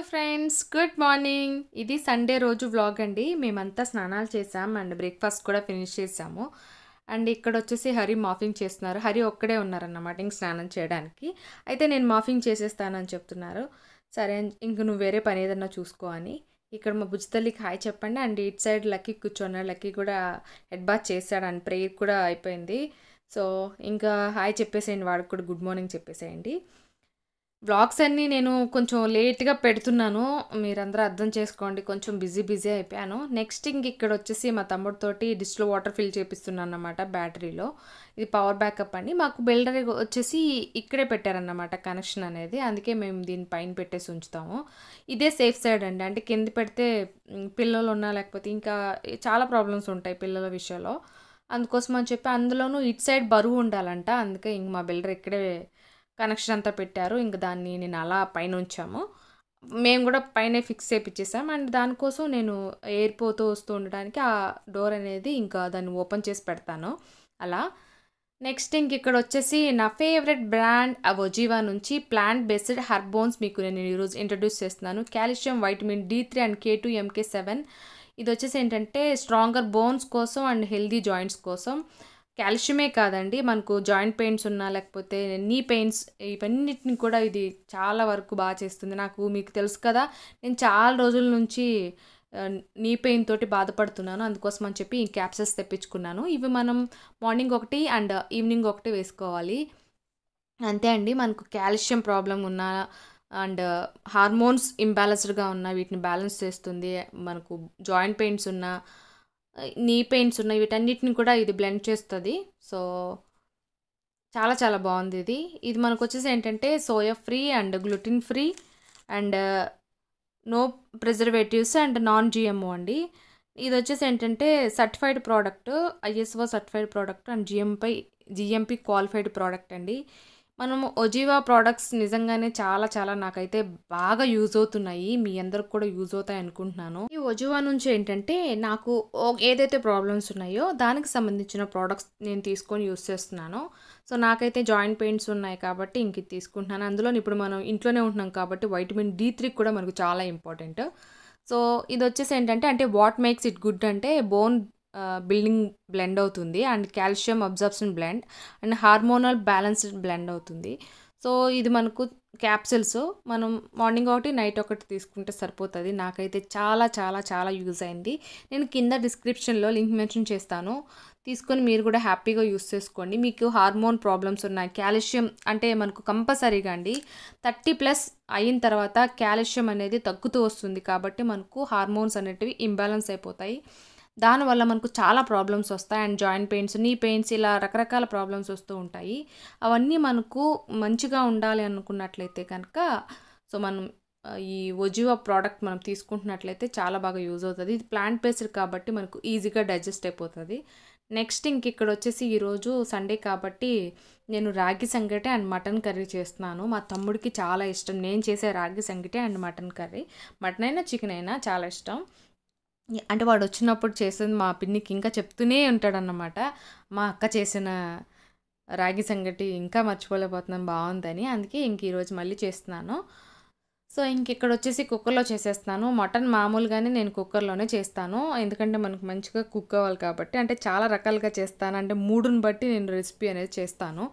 hello friends good morning ఇది Sunday రోజు vlog అండి మేమంతా స్నానాలు చేసాం అండ్ బ్రేక్ఫాస్ట్ కూడా ఫినిష్ చేసాము అండ్ ఇక్కడ వచ్చేసి హరి మాఫింగ్ చేస్తున్నారు హరి ఒక్కడే ఉన్నారన్నమాట ఇంక స్నానం చేయడానికి అయితే నేను మాఫింగ్ చేసేస్తానని చెప్తున్నారు సరే ఇంక నువ్వు వేరే పని ఏదన్నా చూసుకో అని ఇక్కడ మా బుజ్జితల్లికి హాయ్ చెప్పండి అండ్ ఇటు సైడ్ లక్కీ కూర్చున్నాడు లక్కీ కూడా హెడ్ బాత్ చేశాడు అండ్ ప్రేయర్ కూడా అయిపోయింది సో ఇంకా హాయ్ చెప్పేసేయండి వాడికి కూడా గుడ్ మార్నింగ్ చెప్పేసేయండి బ్లాగ్స్ అన్నీ నేను కొంచెం లేట్గా పెడుతున్నాను మీరందరూ అర్థం చేసుకోండి కొంచెం బిజీ బిజీ అయిపోయాను నెక్స్ట్ ఇంక ఇక్కడ వచ్చేసి మా తమ్ముడితోటి డిస్ట్లో వాటర్ ఫిల్ చేపిస్తున్నాను అన్నమాట బ్యాటరీలో ఇది పవర్ బ్యాకప్ అని మాకు బిల్డర్ వచ్చేసి ఇక్కడే పెట్టారన్నమాట కనెక్షన్ అనేది అందుకే మేము దీని పైన పెట్టేసి ఉంచుతాము ఇదే సేఫ్ సైడ్ అండి అంటే కింద పెడితే పిల్లలు ఉన్నా లేకపోతే ఇంకా చాలా ప్రాబ్లమ్స్ ఉంటాయి పిల్లల విషయంలో అందుకోసం అని చెప్పి అందులోనూ ఇటు సైడ్ బరువు ఉండాలంట అందుకే ఇంక మా బిల్డర్ ఇక్కడే కనెక్షన్ అంతా పెట్టారు ఇంక దాన్ని నేను అలా పైన ఉంచాము మేము కూడా పైన ఫిక్స్ చేయించేసాం అండ్ దానికోసం నేను ఎయిర్పోతూ వస్తూ ఉండడానికి ఆ డోర్ అనేది ఇంకా దాన్ని ఓపెన్ చేసి పెడతాను అలా నెక్స్ట్ ఇంక ఇక్కడ వచ్చేసి నా ఫేవరెట్ బ్రాండ్ అవోజీవా నుంచి ప్లాంట్ బేస్డ్ హర్బోన్స్ మీకు నేను ఈరోజు ఇంట్రడ్యూస్ చేస్తున్నాను calcium vitamin D three and K two MK seven ఇది వచ్చేసి ఏంటంటే స్ట్రాంగర్ బోన్స్ కోసం అండ్ హెల్దీ జాయింట్స్ కోసం కాల్షియమే కాదండి మనకు జాయింట్ పెయిన్స్ ఉన్నా లేకపోతే నీ పెయిన్స్ ఇవన్నిటిని కూడా ఇది చాలా వరకు బాగా చేస్తుంది నాకు మీకు తెలుసు కదా నేను చాలా రోజుల నుంచి నీ పెయిన్ తోటి బాధపడుతున్నాను అందుకోసం అని చెప్పి ఈ క్యాప్సెస్ తెప్పించుకున్నాను ఇవి మనం మార్నింగ్ ఒకటి అండ్ ఈవినింగ్ ఒకటి వేసుకోవాలి అంతే అండి మనకు కాల్షియం ప్రాబ్లం ఉన్న అండ్ హార్మోన్స్ ఇంబ్యాలెన్స్డ్గా ఉన్న వీటిని బ్యాలెన్స్ చేస్తుంది మనకు జాయింట్ పెయిన్స్ ఉన్న నీ పెయింట్స్ ఉన్నాయి వీటన్నిటిని కూడా ఇది బ్లెండ్ చేస్తుంది సో చాలా చాలా బాగుంది ఇది ఇది మనకు వచ్చేసి ఏంటంటే soya free and gluten free and no preservatives and non GMO అండి ఇది వచ్చేసి ఏంటంటే certified product ISO certified product and GMP GMP qualified product అండి మనము ఒజీవా ప్రోడక్ట్స్ నిజంగానే చాలా చాలా నాకైతే బాగా యూజ్ అవుతున్నాయి మీ అందరికి కూడా యూజ్ అవుతాయి అనుకుంటున్నాను ఈ ఒజీవా నుంచి ఏంటంటే నాకు ఏదైతే ప్రాబ్లమ్స్ ఉన్నాయో దానికి సంబంధించిన ప్రోడక్ట్స్ నేను తీసుకొని యూజ్ చేస్తున్నాను సో నాకైతే జాయింట్ పెయిన్స్ ఉన్నాయి కాబట్టి ఇంక తీసుకుంటున్నాను అందులో ఇప్పుడు మనం ఇంట్లోనే ఉంటున్నాం కాబట్టి వైటమిన్ డి త్రీ కూడా మనకు చాలా ఇంపార్టెంట్ సో ఇది వచ్చేసి ఏంటంటే అంటే వాట్ మేక్స్ ఇట్ గుడ్ అంటే బోన్ బిల్డింగ్ బ్లెండ్ అవుతుంది and calcium absorption blend and hormonal balanced blend అవుతుంది సో ఇది మనకు క్యాప్సిల్స్ మనం మార్నింగ్ ఒకటి నైట్ ఒకటి తీసుకుంటే సరిపోతుంది నాకైతే చాలా చాలా చాలా యూజ్ అయింది నేను కింద డిస్క్రిప్షన్లో లింక్ మెన్షన్ చేస్తాను తీసుకొని మీరు కూడా హ్యాపీగా యూస్ చేసుకోండి మీకు హార్మోన్ ప్రాబ్లమ్స్ ఉన్నాయి కాల్షియం అంటే మనకు కంపల్సరీగా అండి థర్టీ ప్లస్ అయిన తర్వాత కాల్షియం అనేది తగ్గుతూ వస్తుంది కాబట్టి మనకు హార్మోన్స్ అనేటివి ఇంబ్యాలెన్స్ అయిపోతాయి దానివల్ల మనకు చాలా ప్రాబ్లమ్స్ వస్తాయి and joint pains knee pains ఇలా రకరకాల ప్రాబ్లమ్స్ వస్తూ ఉంటాయి అవన్నీ మనకు మంచిగా ఉండాలి అనుకున్నట్లయితే కనుక సో మనం ఈ ఒజివా ప్రోడక్ట్ మనం తీసుకుంటున్నట్లయితే చాలా బాగా యూజ్ అవుతుంది ఇది ప్లాంట్ బేస్డ్ కాబట్టి మనకు ఈజీగా డైజెస్ట్ అయిపోతుంది నెక్స్ట్ ఇంక ఇక్కడ వచ్చేసి ఈరోజు సండే కాబట్టి నేను రాగి సంగటి అండ్ మటన్ కర్రీ చేస్తున్నాను మా తమ్ముడికి చాలా ఇష్టం నేను చేసే ragi sangati and mutton curry mutton అయినా చికెన్ అయినా చాలా ఇష్టం అంటే వాడు వచ్చినప్పుడు చేసింది మా పిన్నికి ఇంకా చెప్తూనే ఉంటాడన్నమాట మా అక్క చేసిన రాగి సంగటి ఇంకా మర్చిపోలేకపోతున్నాను బాగుందని అందుకే ఇంక ఈరోజు మళ్ళీ చేస్తున్నాను సో ఇంక ఇక్కడ వచ్చేసి కుక్కర్లో చేసేస్తాను మటన్ మామూలుగానే నేను కుక్కర్లోనే చేస్తాను ఎందుకంటే మనకు మంచిగా కుక్ అవ్వాలి కాబట్టి అంటే చాలా రకాలుగా చేస్తాను అంటే మూడుని బట్టి నేను రెసిపీ అనేది చేస్తాను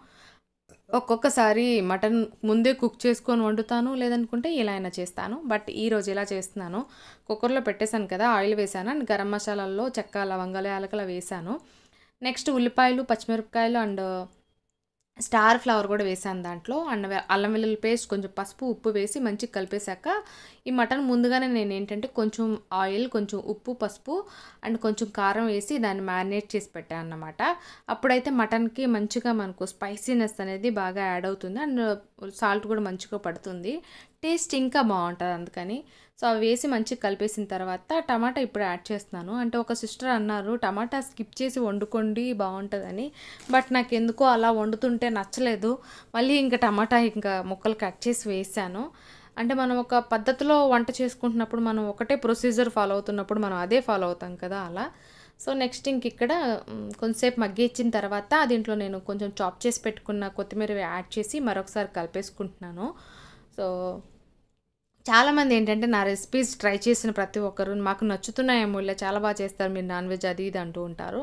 ఒక్కొక్కసారి మటన్ ముందే కుక్ చేసుకొని వండుతాను లేదనుకుంటే ఇలా అయినా చేస్తాను బట్ ఈరోజు ఇలా చేస్తున్నాను కుక్కర్లో పెట్టేశాను కదా ఆయిల్ వేసాను అండ్ గరం మసాలాల్లో చెక్క లవంగాలు యాలకలు వేసాను నెక్స్ట్ ఉల్లిపాయలు పచ్చిమిరపకాయలు అండ్ స్టార్ ఫ్లవర్ కూడా వేసాను దాంట్లో అన్న అల్లం వెల్లుల్లి పేస్ట్ కొంచెం పసుపు ఉప్పు వేసి మంచిగా కలిపేశాక ఈ మటన్ ముందుగానే నేను ఏంటంటే కొంచెం ఆయిల్ కొంచెం ఉప్పు పసుపు అండ్ కొంచెం కారం వేసి దాన్ని మ్యారినేట్ చేసి పెట్టాను అన్నమాట అప్పుడైతే మటన్కి మంచిగా మనకు స్పైసీనెస్ అనేది బాగా యాడ్ అవుతుంది అండ్ సాల్ట్ కూడా మంచిగా పడుతుంది టేస్ట్ ఇంకా బాగుంటుంది అందుకని సో అవి వేసి మంచిగా కలిపేసిన తర్వాత టమాటా ఇప్పుడు యాడ్ చేస్తున్నాను అంటే ఒక సిస్టర్ అన్నారు టమాటా స్కిప్ చేసి వండుకోండి బాగుంటుందని బట్ నాకు ఎందుకో అలా వండుతుంటే నచ్చలేదు మళ్ళీ ఇంకా టమాటా ఇంకా ముక్కలు కట్ చేసి వేసాను అంటే మనం ఒక పద్ధతిలో వంట చేసుకుంటున్నప్పుడు మనం ఒకటే ప్రొసీజర్ ఫాలో అవుతున్నప్పుడు మనం అదే ఫాలో అవుతాం కదా అలా సో నెక్స్ట్ ఇంక ఇక్కడ కొంతసేపు మగ్గిచ్చిన తర్వాత దీంట్లో నేను కొంచెం చాప్ చేసి పెట్టుకున్న కొత్తిమీర యాడ్ చేసి మరొకసారి కలిపేసుకుంటున్నాను సో చాలామంది ఏంటంటే నా రెసిపీస్ ట్రై చేసిన ప్రతి ఒక్కరు మాకు నచ్చుతున్నాయేమో ఇలా చాలా బాగా చేస్తారు మీరు నాన్ వెజ్ అది ఇది అంటూ ఉంటారు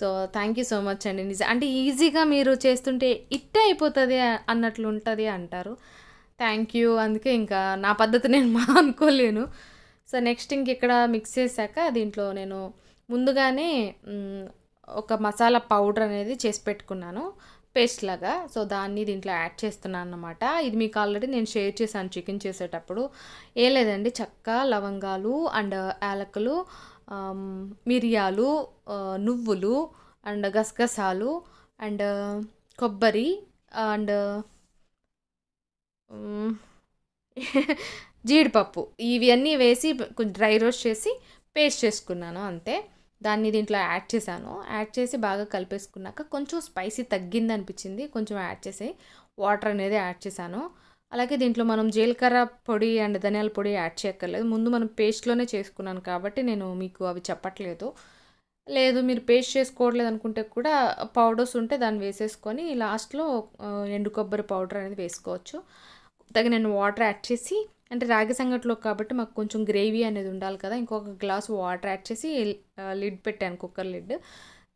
so thank you so much అండి నిజ అంటే ఈజీగా మీరు చేస్తుంటే ఇట్టే అయిపోతుంది అన్నట్లు ఉంటుంది అంటారు థ్యాంక్ యూ అందుకే ఇంకా నా పద్ధతి నేను మా అనుకోలేను సో నెక్స్ట్ ఇంక ఇక్కడ మిక్స్ చేశాక దీంట్లో నేను ముందుగానే ఒక మసాలా పౌడర్ అనేది చేసి పెట్టుకున్నాను పేస్ట్ లాగా సో దాన్ని దీంట్లో యాడ్ చేస్తున్నాను అనమాట ఇది మీకు ఆల్రెడీ నేను షేర్ చేశాను చికెన్ చేసేటప్పుడు ఏ లేదండి చక్క లవంగాలు అండ్ యాలకులు మిరియాలు నువ్వులు అండ్ గసగసాలు అండ్ కొబ్బరి అండ్ జీడిపప్పు ఇవన్నీ వేసి కొంచెం డ్రై రోస్ట్ చేసి పేస్ట్ చేసుకున్నాను అంతే దాన్ని దీంట్లో యాడ్ చేశాను యాడ్ చేసి బాగా కలిపేసుకున్నాక కొంచెం స్పైసీ తగ్గింది అనిపించింది కొంచెం యాడ్ చేసి వాటర్ అనేది యాడ్ చేశాను అలాగే దీంట్లో మనం జీలకర్ర పొడి అండ్ ధనియాల పొడి యాడ్ చేయక్కర్లేదు ముందు మనం పేస్ట్లోనే చేసుకున్నాను కాబట్టి నేను మీకు అవి చెప్పట్లేదు లేదు మీరు పేస్ట్ చేసుకోవట్లేదు అనుకుంటే కూడా పౌడర్స్ ఉంటే దాన్ని వేసేసుకొని లాస్ట్లో ఎండు కొబ్బరి పౌడర్ అనేది వేసుకోవచ్చు తగిన వాటర్ యాడ్ చేసి అంటే రాగి సంగట్లో కాబట్టి మాకు కొంచెం గ్రేవీ అనేది ఉండాలి కదా ఇంకొక గ్లాస్ వాటర్ యాడ్ చేసి లిడ్ పెట్టాను కుక్కర్ లిడ్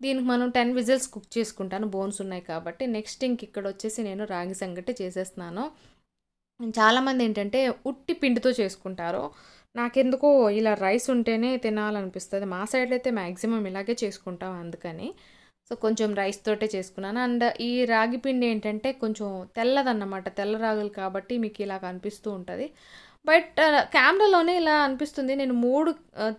దీనికి మనం టెన్ విజిల్స్ కుక్ చేసుకుంటాను బోన్స్ ఉన్నాయి కాబట్టి నెక్స్ట్ ఇంక ఇక్కడ వచ్చేసి నేను రాగి సంగటి చేసేస్తున్నాను చాలామంది ఏంటంటే ఉట్టి పిండితో చేసుకుంటారు నాకెందుకో ఇలా రైస్ ఉంటేనే తినాలనిపిస్తుంది మా సైడ్ అయితే మ్యాక్సిమం ఇలాగే చేసుకుంటాం అందుకని సో కొంచెం రైస్ తోటే చేసుకున్నాను అండ్ ఈ రాగి పిండి ఏంటంటే కొంచెం తెల్లదన్నమాట తెల్ల రాగులు కాబట్టి మీకు ఇలా కనిపిస్తూ ఉంటుంది బట్ కెమెరాలోనే ఇలా అనిపిస్తుంది నేను మూడు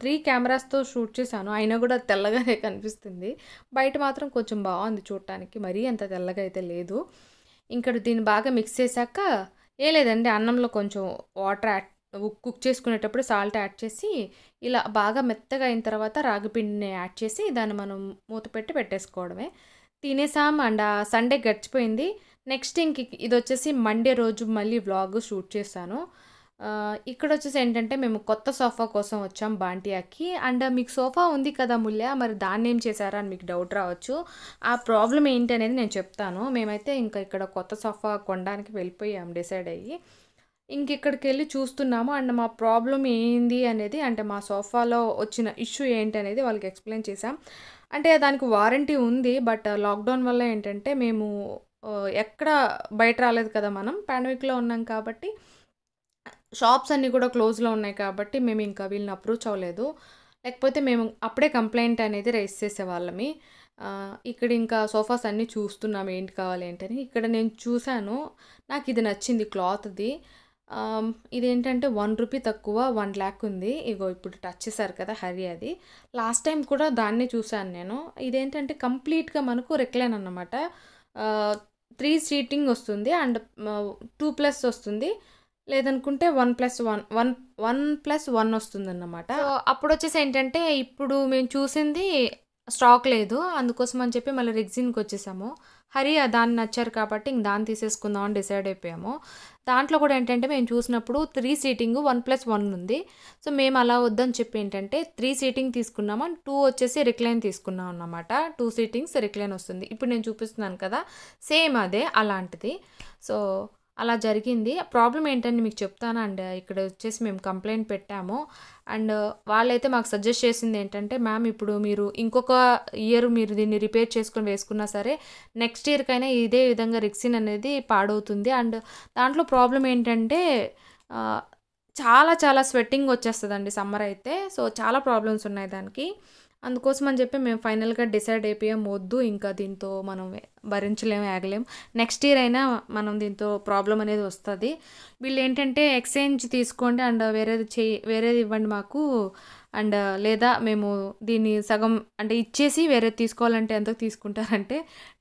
త్రీ కెమెరాస్తో షూట్ చేశాను అయినా కూడా తెల్లగానే కనిపిస్తుంది బయట మాత్రం కొంచెం బాగుంది చూడటానికి మరీ అంత తెల్లగా అయితే లేదు ఇంకా దీన్ని బాగా మిక్స్ చేశాక ఏ లేదండి అన్నంలో కొంచెం వాటర్ యాడ్ కుక్ చేసుకునేటప్పుడు సాల్ట్ యాడ్ చేసి ఇలా బాగా మెత్తగా అయిన తర్వాత రాగిపిండిని యాడ్ చేసి దాన్ని మనం మూత పెట్టి పెట్టేసుకోవడమే తినేసాం అండ్ ఆ సండే గడిచిపోయింది నెక్స్ట్ ఇంక ఇది వచ్చేసి మండే రోజు మళ్ళీ వ్లాగ్ షూట్ చేశాను ఇక్కడ వచ్చేసి ఏంటంటే మేము కొత్త సోఫా కోసం వచ్చాం బాంటియాకి అండ్ మీకు సోఫా ఉంది కదా ముల్య మరి దాన్ని ఏం చేశారా అని మీకు డౌట్ రావచ్చు ఆ ప్రాబ్లం ఏంటి అనేది నేను చెప్తాను మేమైతే ఇంకా ఇక్కడ కొత్త సోఫా కొనడానికి వెళ్ళిపోయాం డిసైడ్ అయ్యి ఇంకెక్కడికి ఇక్కడికి వెళ్ళి చూస్తున్నాము అండ్ మా ప్రాబ్లం ఏంది అనేది అంటే మా సోఫాలో వచ్చిన ఇష్యూ ఏంటి అనేది వాళ్ళకి ఎక్స్ప్లెయిన్ చేశాం అంటే దానికి వారంటీ ఉంది బట్ లాక్డౌన్ వల్ల ఏంటంటే మేము ఎక్కడ బయట రాలేదు కదా మనం పాండమిక్లో ఉన్నాం కాబట్టి షాప్స్ అన్నీ కూడా క్లోజ్లో ఉన్నాయి కాబట్టి మేము ఇంకా వీళ్ళని అప్రూచ్ అవ్వలేదు లేకపోతే మేము అప్పుడే కంప్లైంట్ అనేది రైస్ చేసేవాళ్ళమి ఇక్కడ ఇంకా సోఫాస్ అన్నీ చూస్తున్నాము ఏంటి కావాలి ఏంటని ఇక్కడ నేను చూశాను నాకు ఇది నచ్చింది క్లాత్ది ఇదేంటంటే వన్ రూపీ తక్కువ వన్ ల్యాక్ ఉంది ఇగో ఇప్పుడు టచ్ చేశారు కదా హరి అది లాస్ట్ టైం కూడా దాన్నే చూశాను నేను ఇదేంటంటే కంప్లీట్గా మనకు రెక్లైన్ అనమాట త్రీ సీటింగ్ వస్తుంది అండ్ టూ ప్లస్ వస్తుంది లేదనుకుంటే one plus one one one plus one వస్తుంది అన్నమాట అప్పుడు వచ్చేసి ఏంటంటే ఇప్పుడు మేము చూసింది స్టాక్ లేదు అందుకోసం అని చెప్పి మళ్ళీ రెగ్జిన్కి వచ్చేసాము హరి దాన్ని నచ్చారు కాబట్టి ఇంక దాన్ని తీసేసుకుందాం అని డిసైడ్ అయిపోయాము దాంట్లో కూడా ఏంటంటే మేము చూసినప్పుడు three seating one plus one ఉంది సో మేము అలా వద్దని చెప్పి ఏంటంటే త్రీ సీటింగ్ తీసుకున్నాము టూ వచ్చేసి రిక్లైన్ తీసుకున్నాం అన్నమాట టూ సీటింగ్స్ రిక్లైన్ వస్తుంది ఇప్పుడు నేను చూపిస్తున్నాను కదా సేమ్ అదే అలాంటిది సో అలా జరిగింది ప్రాబ్లం ఏంటని మీకు చెప్తాను అండ్ ఇక్కడ వచ్చేసి మేము కంప్లైంట్ పెట్టాము అండ్ వాళ్ళైతే మాకు సజెస్ట్ చేసింది ఏంటంటే మ్యామ్ ఇప్పుడు మీరు ఇంకొక ఇయర్ మీరు దీన్ని రిపేర్ చేసుకొని వేసుకున్నా సరే నెక్స్ట్ ఇయర్కైనా ఇదే విధంగా రిక్సిన్ అనేది పాడవుతుంది అండ్ దాంట్లో ప్రాబ్లం ఏంటంటే చాలా చాలా స్వెట్టింగ్ వచ్చేస్తుందండి సమ్మర్ అయితే సో చాలా ప్రాబ్లమ్స్ ఉన్నాయి దానికి అందుకోసం అని చెప్పి మేము ఫైనల్గా డిసైడ్ అయిపోయాం వద్దు ఇంకా దీంతో మనం భరించలేము ఆగలేం నెక్స్ట్ ఇయర్ అయినా మనం దీంతో ప్రాబ్లం అనేది వస్తుంది వీళ్ళు ఏంటంటే ఎక్స్చేంజ్ తీసుకోండి అండ్ వేరేది చేయి వేరేది ఇవ్వండి మాకు అండ్ లేదా మేము దీన్ని సగం అంటే ఇచ్చేసి వేరే తీసుకోవాలంటే ఎంతకు తీసుకుంటారంటే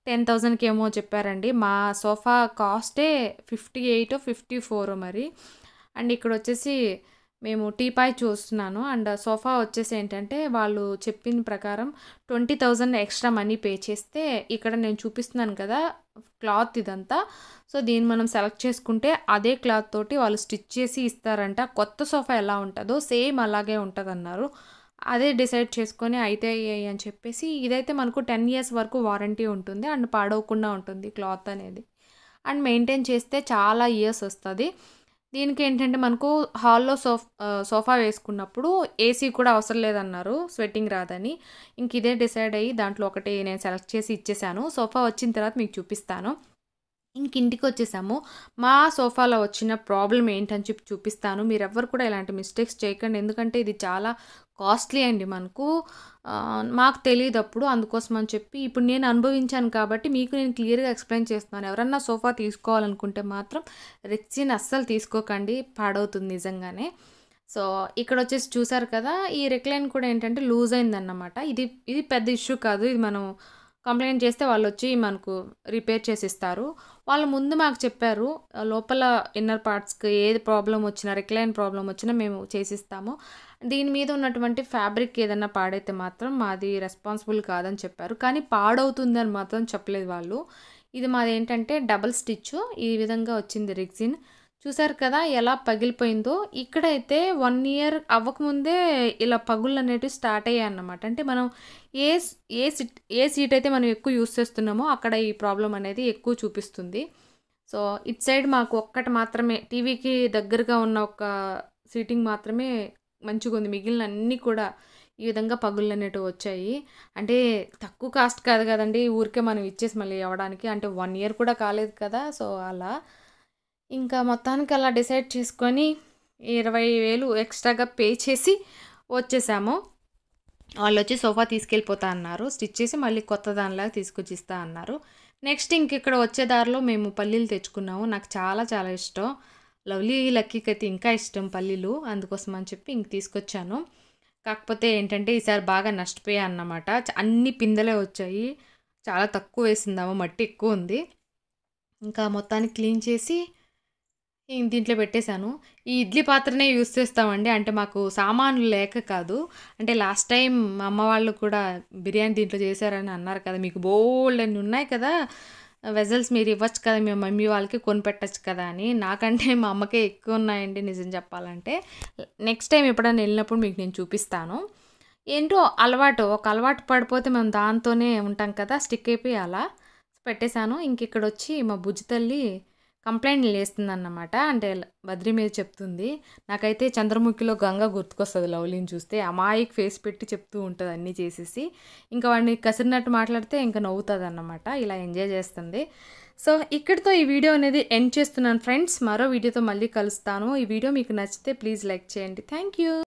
టెన్ థౌజండ్కి ఏమో చెప్పారండి మా సోఫా కాస్టే ఫిఫ్టీ ఎయిట్ ఫిఫ్టీ ఫోర్ మరి అండ్ ఇక్కడ వచ్చేసి మేము టీపాయ్ చూస్తున్నాను అండ్ సోఫా వచ్చేసి ఏంటంటే వాళ్ళు చెప్పిన ప్రకారం twenty thousand extra money pay చేస్తే ఇక్కడ నేను చూపిస్తున్నాను కదా క్లాత్ ఇదంతా సో దీన్ని మనం సెలెక్ట్ చేసుకుంటే అదే క్లాత్ తోటి వాళ్ళు స్టిచ్ చేసి ఇస్తారంట కొత్త సోఫా ఎలా ఉంటుందో సేమ్ అలాగే ఉంటుందన్నారు అదే డిసైడ్ చేసుకొని అయితే అని చెప్పేసి ఇదైతే మనకు టెన్ ఇయర్స్ వరకు వారంటీ ఉంటుంది అండ్ పాడవకుండా ఉంటుంది క్లాత్ అనేది అండ్ మెయింటైన్ చేస్తే చాలా ఇయర్స్ వస్తుంది దీనికి ఏంటంటే మనకు హాల్లో సోఫ్ సోఫా వేసుకున్నప్పుడు ఏసీ కూడా అవసరం లేదన్నారు స్వెట్టింగ్ రాదని ఇంక ఇదే డిసైడ్ అయ్యి దాంట్లో ఒకటి నేను సెలెక్ట్ చేసి ఇచ్చేసాను సోఫా వచ్చిన తర్వాత మీకు చూపిస్తాను ఇంకింటికి వచ్చేసాము మా సోఫాలో వచ్చిన ప్రాబ్లం ఏంటని చెప్పి చూపిస్తాను మీరు ఎవ్వరు కూడా ఇలాంటి మిస్టేక్స్ చేయకండి ఎందుకంటే ఇది చాలా కాస్ట్లీ అండి మనకు మాకు తెలియదు అప్పుడు అందుకోసం అని చెప్పి ఇప్పుడు నేను అనుభవించాను కాబట్టి మీకు నేను క్లియర్గా ఎక్స్ప్లెయిన్ చేస్తున్నాను ఎవరన్నా సోఫా తీసుకోవాలనుకుంటే మాత్రం రెక్సిన్ అస్సలు తీసుకోకండి పాడవుతుంది నిజంగానే సో ఇక్కడ వచ్చేసి చూసారు కదా ఈ రెక్లైన్ కూడా ఏంటంటే లూజ్ అయిందన్నమాట ఇది ఇది పెద్ద ఇష్యూ కాదు ఇది మనం కంప్లైంట్ చేస్తే వాళ్ళు వచ్చి మనకు రిపేర్ చేసిస్తారు వాళ్ళు ముందు మాకు చెప్పారు లోపల ఇన్నర్ పార్ట్స్కి ఏది ప్రాబ్లం వచ్చినా రిక్లైన్ ప్రాబ్లం వచ్చినా మేము చేసిస్తాము దీని మీద ఉన్నటువంటి ఫ్యాబ్రిక్ ఏదైనా పాడైతే మాత్రం మాది రెస్పాన్సిబుల్ కాదని చెప్పారు కానీ పాడవుతుందని మాత్రం చెప్పలేదు వాళ్ళు ఇది మాది ఏంటంటే డబల్ స్టిచ్ ఈ విధంగా వచ్చింది రిగ్జిన్ చూసారు కదా ఎలా పగిలిపోయిందో ఇక్కడైతే వన్ ఇయర్ అవ్వకముందే ఇలా పగుళ్ళు అనేటివి స్టార్ట్ అయ్యాయి అన్నమాట అంటే మనం ఏ ఏ సీట్ ఏ సీట్ అయితే మనం ఎక్కువ యూస్ చేస్తున్నామో అక్కడ ఈ ప్రాబ్లం అనేది ఎక్కువ చూపిస్తుంది సో ఇట్ సైడ్ మాకు ఒక్కటి మాత్రమే టీవీకి దగ్గరగా ఉన్న ఒక సీటింగ్ మాత్రమే మంచిగా ఉంది మిగిలిన అన్నీ కూడా ఈ విధంగా పగుళ్ళు అనేటివి వచ్చాయి అంటే తక్కువ కాస్ట్ కాదు కదండి ఊరికే మనం ఇచ్చేసి మళ్ళీ ఇవ్వడానికి అంటే వన్ ఇయర్ కూడా కాలేదు కదా సో అలా ఇంకా మొత్తానికి అలా డిసైడ్ చేసుకొని ఇరవై వేలు ఎక్స్ట్రాగా పే చేసి వచ్చేసాము వాళ్ళు వచ్చి సోఫా తీసుకెళ్ళిపోతా అన్నారు స్టిచ్ చేసి మళ్ళీ కొత్త దానిలాగా తీసుకొచ్చి ఇస్తా అన్నారు నెక్స్ట్ ఇంక ఇక్కడ వచ్చే దారిలో మేము పల్లీలు తెచ్చుకున్నాము నాకు చాలా చాలా ఇష్టం లవ్లీ లక్కీకి అయితే ఇంకా ఇష్టం పల్లీలు అందుకోసం అని చెప్పి ఇంక తీసుకొచ్చాను కాకపోతే ఏంటంటే ఈసారి బాగా నష్టపోయా అన్నమాట అన్ని పిందలే వచ్చాయి చాలా తక్కువ వేసిందాము మట్టి ఎక్కువ ఉంది ఇంకా మొత్తాన్ని క్లీన్ చేసి దీంట్లో పెట్టేశాను ఈ ఇడ్లీ పాత్రనే యూస్ చేస్తామండి అంటే మాకు సామాన్లు లేక కాదు అంటే లాస్ట్ టైం మా అమ్మ వాళ్ళు కూడా బిర్యానీ దీంట్లో చేశారని అన్నారు కదా మీకు బోల్డ్ అన్నీ ఉన్నాయి కదా వెజల్స్ మీరు ఇవ్వచ్చు కదా మీ మమ్మీ వాళ్ళకి కొనిపెట్టచ్చు కదా అని నాకంటే మా అమ్మకే ఎక్కువ ఉన్నాయండి నిజం చెప్పాలంటే నెక్స్ట్ టైం ఎప్పుడైనా వెళ్ళినప్పుడు మీకు నేను చూపిస్తాను ఏంటో అలవాటు ఒక అలవాటు పడిపోతే మేము దాంతోనే ఉంటాం కదా స్టిక్ అయిపోయి అలా పెట్టేశాను ఇంక ఇక్కడ వచ్చి మా బుజ్జి తల్లి కంప్లైంట్ లేస్తుందన్నమాట అంటే బద్రి మీద చెప్తుంది నాకైతే చంద్రముఖిలో గంగ గుర్తుకొస్తుంది లవ్లీని చూస్తే అమాయికి ఫేస్ పెట్టి చెప్తూ ఉంటుంది అన్నీ చేసేసి ఇంకా వాడిని కసిరినట్టు మాట్లాడితే ఇంకా నవ్వుతుంది అన్నమాట ఇలా ఎంజాయ్ చేస్తుంది సో ఇక్కడితో ఈ వీడియో అనేది ఎండ్ చేస్తున్నాను ఫ్రెండ్స్ మరో వీడియోతో మళ్ళీ కలుస్తాను ఈ వీడియో మీకు నచ్చితే ప్లీజ్ లైక్ చేయండి థ్యాంక్ యూ